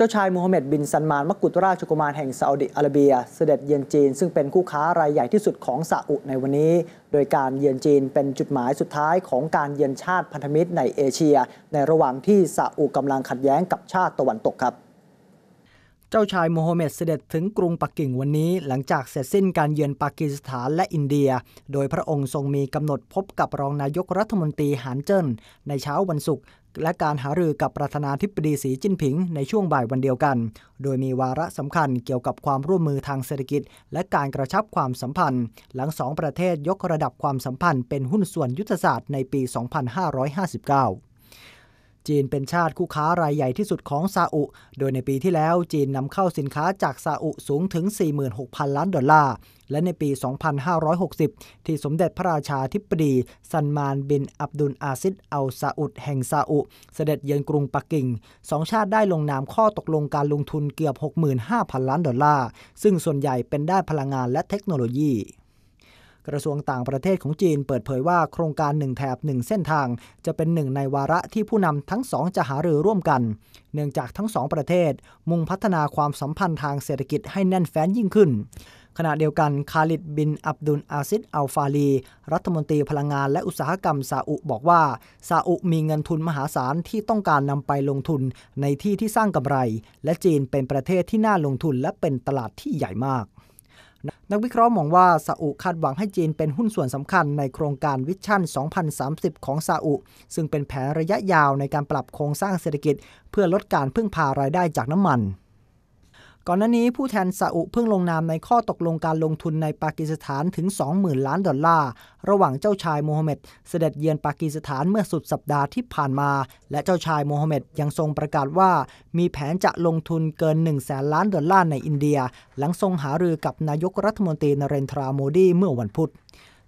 เจ้าชายมูฮัมหมัดบินซันมานมกุฎราชกุมารแห่งซาอุดิอาระเบียเสด็จเยือนจีนซึ่งเป็นคู่ค้ารายใหญ่ที่สุดของซาอุในวันนี้ โดยการเยือนจีนเป็นจุดหมายสุดท้ายของการเยือนชาติพันธมิตรในเอเชีย ในระหว่างที่ซาอุกำลังขัดแย้งกับชาติตะวันตกครับ เจ้าชายโมฮัมเหม็ดเสด็จถึงกรุงปักกิ่งวันนี้หลังจากเสร็จสิ้นการเยือนปากีสถานและอินเดีย โดยพระองค์ทรงมีกำหนดพบกับรองนายกรัฐมนตรีหานเจิ้นในเช้าวันศุกร์และการหารือกับประธานาธิบดีสีจิ้นผิงในช่วงบ่ายวันเดียวกัน โดยมีวาระสำคัญเกี่ยวกับความร่วมมือทางเศรษฐกิจ และการกระชับความสัมพันธ์ หลังสองประเทศยกระดับความสัมพันธ์เป็นหุ้นส่วนยุทธศาสตร์ในปี 2559จีนเป็นชาติคู่ค้ารายใหญ่ที่สุดของซาอุ โดยในปีที่แล้วจีนนำเข้าสินค้าจากซาอุสูงถึง 46,000 ล้านดอลลาร์ และในปี 2560 ที่สมเด็จพระราชาธิบดีซันมานบินอับดุลอาซิดอัลซาอุดแห่งซาอุ เสด็จเยือนกรุงปักกิ่ง สองชาติได้ลงนามข้อตกลงการลงทุนเกือบ 65,000 ล้านดอลลาร์ ซึ่งส่วนใหญ่เป็นด้านพลังงานและเทคโนโลยีกระทรวงต่างประเทศของจีนเปิดเผยว่าโครงการ1แถบ 1 เส้นทาง จะเป็นหนึ่งในวาระที่ผู้นำทั้งสองจะหารือร่วมกัน เนื่องจากทั้งสองประเทศ มุ่งพัฒนาความสัมพันธ์ทางเศรษฐกิจให้แน่นแฟ้นยิ่งขึ้น ขณะเดียวกันคาลิดบินอับดุลอาซิดอัลฟาลี รัฐมนตรีพลังงานและอุตสาหกรรมซาอุบอกว่าซาอุมีเงินทุนมหาศาลที่ต้องการนำไปลงทุนในที่ที่สร้างกำไร และจีนเป็นประเทศที่น่าลงทุนและเป็นตลาดที่ใหญ่มากนักวิเคราะห์มองว่าซาอุคาดหวังให้จีนเป็นหุ้นส่วนสำคัญในโครงการวิชั่น 2030 ของซาอุ ซึ่งเป็นแผนระยะยาวในการปรับโครงสร้างเศรษฐกิจเพื่อลดการพึ่งพารายได้จากน้ำมันก่อนหน้านี้ผู้แทนซาอุเพิ่งลงนามในข้อตกลงการลงทุนในปากีสถานถึง 20,000 ล้านดอลลาร์ระหว่างเจ้าชายโมฮัมเหม็ด เสด็จเยือนปากีสถานเมื่อสุดสัปดาห์ที่ผ่านมา และเจ้าชายโมฮัมเหม็ดยังทรงประกาศว่า มีแผนจะลงทุนเกิน 1 0 0 0 0แสนล้านดอลลาร์ในอินเดีย หลังทรงหารือกับนายกรัฐมนตรีนเรนทราโมดีเมื่อวันพุธ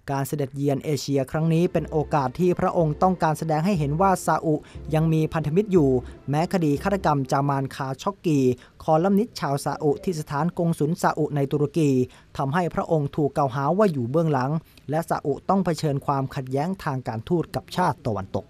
การเสด็จเยือนเอเชียครั้งนี้เป็นโอกาสที่พระองค์ต้องการแสดงให้เห็นว่าซาอุยังมีพันธมิตรอยู่ แม้คดีฆาตกรรมจามานคาช็อกกีคอลัมนิสชาวซาอุที่สถานกงสุลซาอุในตุรกี ทำให้พระองค์ถูกกล่าวหาว่าอยู่เบื้องหลัง และซาอุต้องเผชิญความขัดแย้งทางการทูตกับชาติตะวันตก